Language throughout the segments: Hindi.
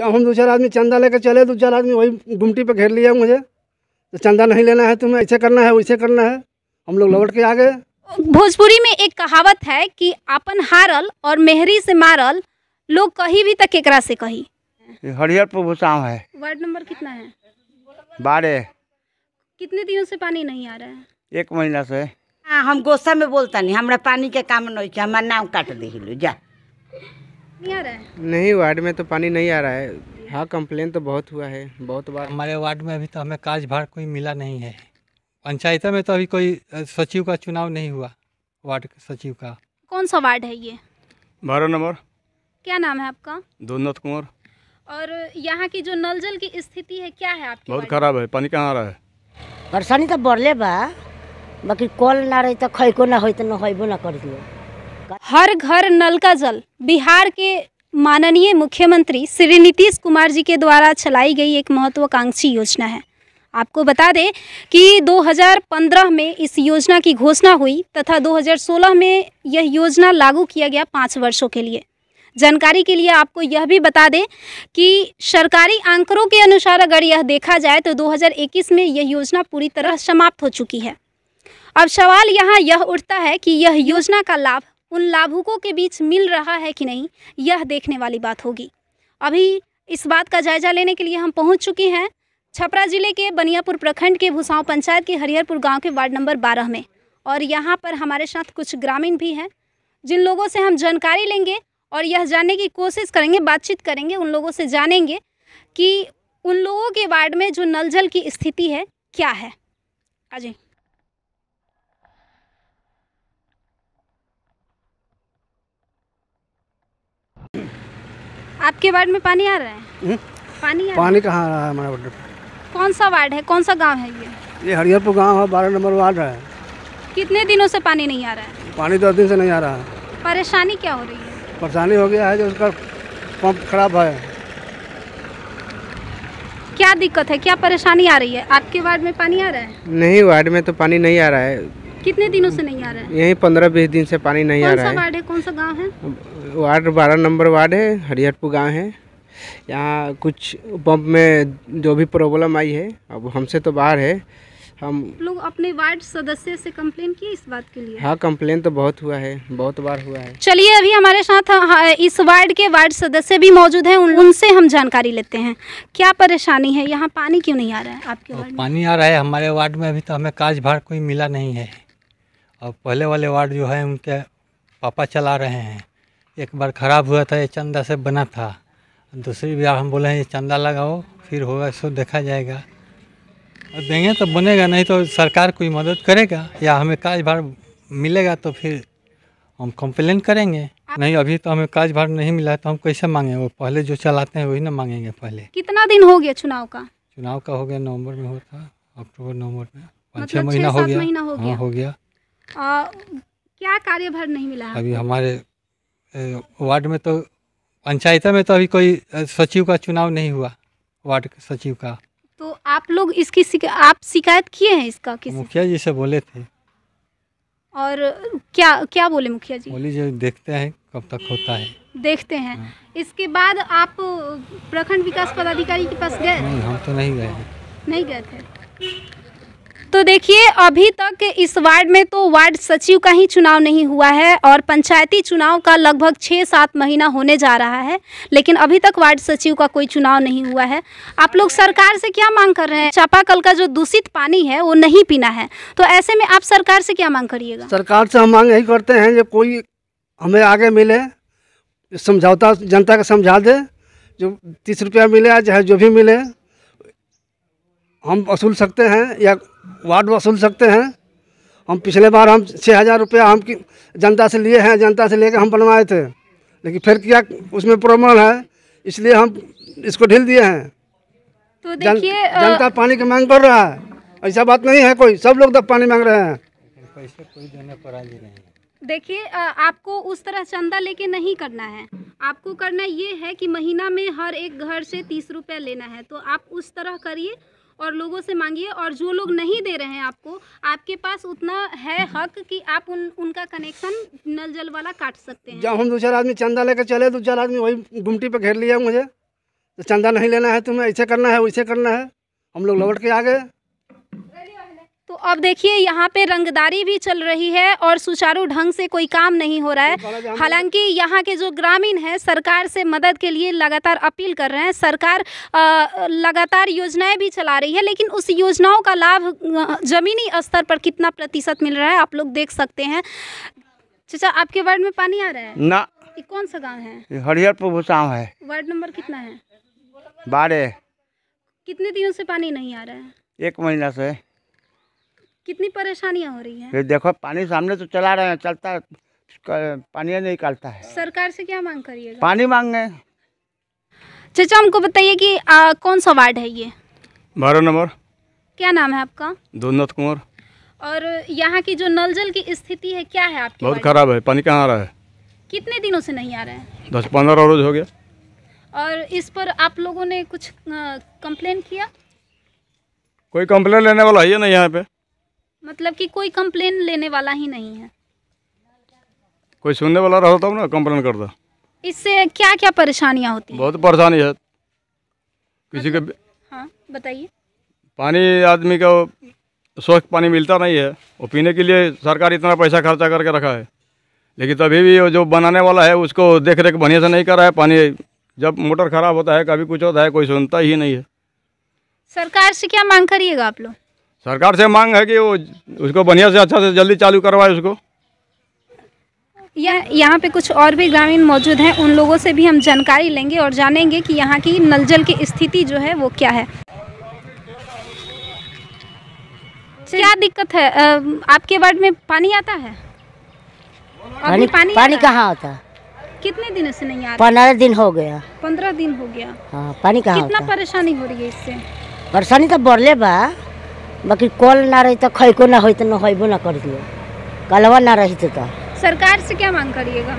क्या हम दो चार आदमी चंदा लेकर चले दो चार आदमी वही गुमटी पर घेर लिया मुझे तो चंदा नहीं लेना है तुम्हें ऐसे करना है वैसे करना है हम लोग लौट के आ गए भोजपुरी में एक कहावत है कि आपन हारल और मेहरी से मारल लोग कहीं भी तक एकरा से कही हरिहर प्रभुसाव है वार्ड नंबर कितना है बारह कितने दिनों से पानी नहीं आ रहा है एक महीना से हाँ हम गोसा में बोलता नहीं हमारा पानी के काम नहीं हमारा नाम काट दी जा नहीं आ रहा नहीं वार्ड में तो पानी नहीं आ रहा है हाँ कंप्लेन तो बहुत हुआ है बहुत बार हमारे वार्ड में अभी तो हमें काज भार कोई मिला नहीं है पंचायतों में तो अभी कोई सचिव का चुनाव नहीं हुआ वार्ड सचिव का कौन सा वार्ड है ये बारह नंबर क्या नाम है आपका दुनत कुमार और यहाँ की जो नल जल की स्थिति है क्या है आपकी बहुत खराब है पानी कहाँ आ रहा है परेशानी तो बढ़ले ले बाकी कॉल ना रही तो खैको ना हो तो नहबो ना कर दिया हर घर नल का जल बिहार के माननीय मुख्यमंत्री श्री नीतीश कुमार जी के द्वारा चलाई गई एक महत्वाकांक्षी योजना है आपको बता दें कि 2015 में इस योजना की घोषणा हुई तथा 2016 में यह योजना लागू किया गया पाँच वर्षों के लिए जानकारी के लिए आपको यह भी बता दें कि सरकारी आंकड़ों के अनुसार अगर यह देखा जाए तो 2021 में यह योजना पूरी तरह समाप्त हो चुकी है अब सवाल यहाँ यह उठता है कि यह योजना का लाभ उन लाभुकों के बीच मिल रहा है कि नहीं यह देखने वाली बात होगी अभी इस बात का जायजा लेने के लिए हम पहुंच चुके हैं छपरा जिले के बनियापुर प्रखंड के भूसाव पंचायत के हरिहरपुर गांव के वार्ड नंबर 12 में और यहाँ पर हमारे साथ कुछ ग्रामीण भी हैं जिन लोगों से हम जानकारी लेंगे और यह जानने की कोशिश करेंगे बातचीत करेंगे उन लोगों से जानेंगे कि उन लोगों के वार्ड में जो नल जल की स्थिति है क्या है अजय आपके वार्ड में पानी आ रहा है हम्म? पानी पानी पानी कहाँ आ रहा है हमारा वार्ड कौन सा वार्ड है कौन सा गांव है ये ये हरिहरपुर गांव है बारह नंबर वार्ड है कितने दिनों से पानी नहीं आ रहा है पानी दस दिन से नहीं आ रहा है परेशानी क्या हो रही है परेशानी हो गया है जो उसका पंप खराब है क्या दिक्कत है क्या परेशानी आ रही है आपके वार्ड में पानी आ रहा है नहीं वार्ड में तो पानी नहीं आ रहा है कितने दिनों से नहीं आ रहा है यही पंद्रह बीस दिन से पानी नहीं आ रहा है वार्ड है कौन सा गाँव है वार्ड बारह नंबर वार्ड है हरिहरपुर गाँव है यहाँ कुछ पंप में जो भी प्रॉब्लम आई है अब हमसे तो बाहर है हम लोग अपने वार्ड सदस्य से कम्प्लेन की इस बात के लिए हाँ कम्प्लेन तो बहुत हुआ है बहुत बार हुआ है चलिए अभी हमारे साथ हाँ, इस वार्ड के वार्ड सदस्य भी मौजूद हैं उन, उनसे हम जानकारी लेते हैं क्या परेशानी है यहाँ पानी क्यों नहीं आ रहा है आपके पानी आ रहा है हमारे वार्ड में अभी तो हमें काज भार कोई मिला नहीं है और पहले वाले वार्ड जो है उनके पापा चला रहे हैं एक बार ख़राब हुआ था ये चंदा से बना था दूसरी बार हम बोले हैं ये चंदा लगाओ फिर होगा सो देखा जाएगा और देंगे तो बनेगा नहीं तो सरकार कोई मदद करेगा या हमें काज भार मिलेगा तो फिर हम कंप्लेन करेंगे नहीं अभी तो हमें काज भार नहीं मिला तो हम कैसे मांगे वो पहले जो चलाते हैं वही ना मांगेंगे पहले कितना दिन हो गया चुनाव का चुनाव का हो गया नवम्बर में होता अक्टूबर नवम्बर में पाँच मतलब छः महीना हो हाँ, गया, हो गया आ, क्या कार्यभार नहीं मिला अभी हमारे वार्ड में तो पंचायत में तो अभी कोई सचिव का चुनाव नहीं हुआ वार्ड सचिव का तो आप लोग इसकी सिक, आप शिकायत किए हैं इसका किसी मुखिया जी से बोले थे और क्या क्या बोले मुखिया जी बोली जी देखते हैं कब तक होता है देखते हैं हाँ। इसके बाद आप प्रखंड विकास पदाधिकारी के पास गए हम तो नहीं गए नहीं गए थे तो देखिए अभी तक इस वार्ड में तो वार्ड सचिव का ही चुनाव नहीं हुआ है और पंचायती चुनाव का लगभग छः सात महीना होने जा रहा है लेकिन अभी तक वार्ड सचिव का कोई चुनाव नहीं हुआ है आप लोग सरकार से क्या मांग कर रहे हैं चापाकल का जो दूषित पानी है वो नहीं पीना है तो ऐसे में आप सरकार से क्या मांग करिएगा सरकार से हम मांग यही करते हैं कि कोई हमें आगे मिले समझौता जनता का समझा दे जो तीस रुपया मिले या चाहे जो भी मिले हम वसूल सकते हैं या वार्ड वसूल सकते हैं हम पिछले बार हम छः हज़ार रुपया हम जनता से लिए हैं जनता से लेकर हम बनवाए थे लेकिन फिर क्या उसमें प्रॉब्लम है इसलिए हम इसको ढील दिए हैं तो देखिए जन, आ... जनता पानी की मांग कर रहा है ऐसा बात नहीं है कोई सब लोग तब तो पानी मांग रहे हैं पैसे कोई देने पर नहीं देखिए आपको उस तरह चंदा लेके नहीं करना है आपको करना ये है कि महीना में हर एक घर से तीस रुपया लेना है तो आप उस तरह करिए और लोगों से मांगिए और जो लोग नहीं दे रहे हैं आपको आपके पास उतना है हक कि आप उन उनका कनेक्शन नल जल वाला काट सकते हैं जब हम दो चार आदमी चंदा लेकर चले दो चार आदमी वही गुमटी पर घेर लिया मुझे तो चंदा नहीं लेना है तुम्हें ऐसे करना है वैसे करना है हम लोग लौट के आ गए तो अब देखिए यहाँ पे रंगदारी भी चल रही है और सुचारू ढंग से कोई काम नहीं हो रहा है हालांकि यहाँ के जो ग्रामीण हैं सरकार से मदद के लिए लगातार अपील कर रहे हैं सरकार लगातार योजनाएं भी चला रही है लेकिन उस योजनाओं का लाभ जमीनी स्तर पर कितना प्रतिशत मिल रहा है आप लोग देख सकते हैं चाचा आपके वार्ड में पानी आ रहा है ना कौन सा गाँव है हरिहरपुर गाँव है वार्ड नंबर कितना है बारह कितने दिनों से पानी नहीं आ रहा है एक महीना से कितनी परेशानियाँ हो रही है ये देखो पानी सामने तो चला रहे हैं चलता पानी नहीं निकालता है सरकार से क्या मांग करिए पानी मांग रहे चाचा हमको बताइए कि आ, कौन सा वार्ड है ये बारह नंबर क्या नाम है आपका दुनत कुमार और यहाँ की जो नल जल की स्थिति है क्या है आपकी बहुत खराब है पानी कहाँ आ रहा है कितने दिनों से नहीं आ रहा है दस पंद्रह रोज हो गया और इस पर आप लोगों ने कुछ कंप्लेन किया कोई कंप्लेन लेने वाला है नहीं यहाँ पे मतलब कि कोई कंप्लेन लेने वाला ही नहीं है कोई सुनने वाला रहो तब ना कंप्लेन कर दो इससे क्या क्या परेशानियाँ होती बहुत परेशानी है किसी के हाँ, हाँ बताइए पानी आदमी का स्वच्छ पानी मिलता नहीं है और पीने के लिए सरकार इतना पैसा खर्चा करके रखा है लेकिन तभी भी जो बनाने वाला है उसको देख रेख बढ़िया से नहीं कर रहा है पानी जब मोटर खराब होता है कभी कुछ होता है कोई सुनता ही नहीं है सरकार से क्या मांग करिएगा आप लोग सरकार से मांग है कि वो उसको बढ़िया से अच्छा से जल्दी चालू करवाए उसको या यहाँ पे कुछ और भी ग्रामीण मौजूद हैं उन लोगों से भी हम जानकारी लेंगे और जानेंगे कि यहाँ की नल जल की स्थिति जो है वो क्या है क्या दिक्कत है आपके वार्ड में पानी आता है पानी पानी, पानी कहाँ आता है कितने दिन से नहीं आ रहा पंद्रह दिन हो गया पंद्रह दिन हो गया हाँ पानी कहाँ कितना परेशानी हो रही है इससे परेशानी तो बढ़ बा बाकी कल ना रही तो खैको ना हो तो न होबो ना कर दिए कलवा ना रही तो, तो सरकार से क्या मांग करिएगा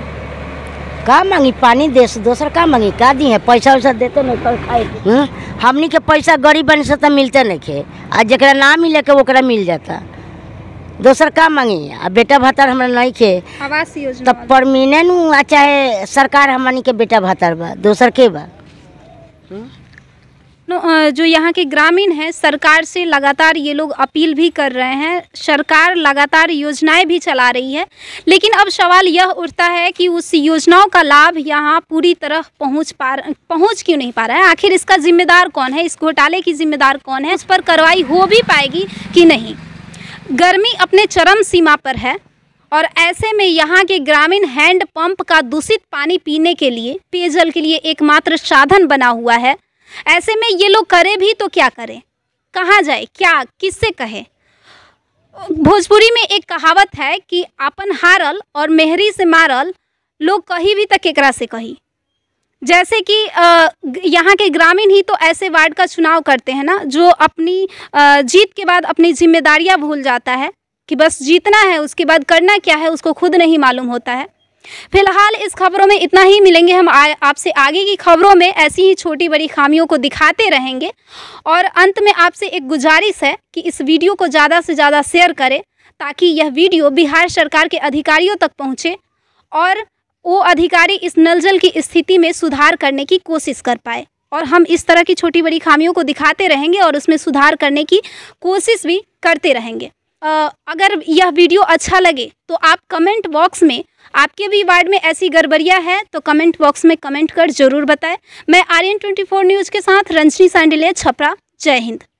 का मांगी पानी देश दोसर का मांगी का दी है पैसा वैसा देते तो नहीं कल खाए हम्म? हम्म? हमनी के पैसा गरीब बन से तो मिलते नहीं खे आ जरा ना मिले के वकरा मिल जाता दोसर का मांगी आ बेटा भतर हमरा नहीं खे आवास योजना तब तो परमिनेंट आ चाहे सरकार हमनी के बेटा भतर बा दोसर के बा हुँ? हम्म? जो यहाँ के ग्रामीण हैं सरकार से लगातार ये लोग अपील भी कर रहे हैं सरकार लगातार योजनाएं भी चला रही है लेकिन अब सवाल यह उठता है कि उस योजनाओं का लाभ यहाँ पूरी तरह पहुँच पा पहुँच क्यों नहीं पा रहा है आखिर इसका जिम्मेदार कौन है इस घोटाले की जिम्मेदार कौन है उस पर कार्रवाई हो भी पाएगी कि नहीं गर्मी अपने चरम सीमा पर है और ऐसे में यहाँ के ग्रामीण हैंडपम्प का दूषित पानी पीने के लिए पेयजल के लिए एकमात्र साधन बना हुआ है ऐसे में ये लोग करें भी तो क्या करें कहाँ जाए क्या किससे कहे भोजपुरी में एक कहावत है कि अपन हारल और मेहरी से मारल लोग कहीं भी तक एकरा से कही जैसे कि यहाँ के ग्रामीण ही तो ऐसे वार्ड का चुनाव करते हैं ना जो अपनी जीत के बाद अपनी जिम्मेदारियाँ भूल जाता है कि बस जीतना है उसके बाद करना क्या है उसको खुद नहीं मालूम होता है फिलहाल इस खबरों में इतना ही मिलेंगे हम आपसे आगे की खबरों में ऐसी ही छोटी बड़ी खामियों को दिखाते रहेंगे और अंत में आपसे एक गुजारिश है कि इस वीडियो को ज़्यादा से ज़्यादा शेयर करें ताकि यह वीडियो बिहार सरकार के अधिकारियों तक पहुँचे और वो अधिकारी इस नलजल की स्थिति में सुधार करने की कोशिश कर पाए और हम इस तरह की छोटी बड़ी खामियों को दिखाते रहेंगे और उसमें सुधार करने की कोशिश भी करते रहेंगे अगर यह वीडियो अच्छा लगे तो आप कमेंट बॉक्स में आपके भी वार्ड में ऐसी गड़बड़िया है तो कमेंट बॉक्स में कमेंट कर जरूर बताएं मैं आर्यन ट्वेंटी न्यूज़ के साथ रंजनी सांडिले छपरा जय हिंद